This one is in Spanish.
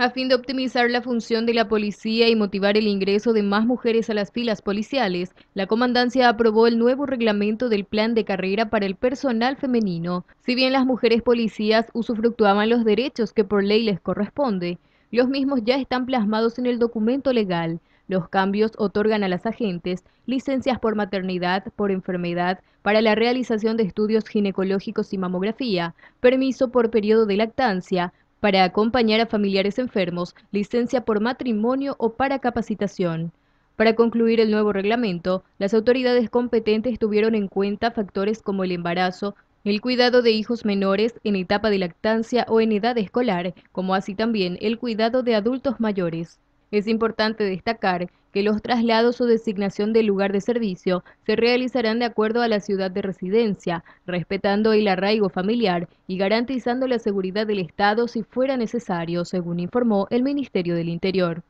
a fin de optimizar la función de la policía y motivar el ingreso de más mujeres a las filas policiales, la comandancia aprobó el nuevo reglamento del plan de carrera para el personal femenino. Si bien las mujeres policías usufructuaban los derechos que por ley les corresponde, los mismos ya están plasmados en el documento legal. Los cambios otorgan a las agentes licencias por maternidad, por enfermedad, para la realización de estudios ginecológicos y mamografía, permiso por periodo de lactancia, para acompañar a familiares enfermos, licencia por matrimonio o para capacitación. Para concluir el nuevo reglamento, las autoridades competentes tuvieron en cuenta factores como el embarazo, el cuidado de hijos menores en etapa de lactancia o en edad escolar, como así también el cuidado de adultos mayores. Es importante destacar que los traslados o designación del lugar de servicio se realizarán de acuerdo a la ciudad de residencia, respetando el arraigo familiar y garantizando la seguridad del Estado si fuera necesario, según informó el Ministerio del Interior.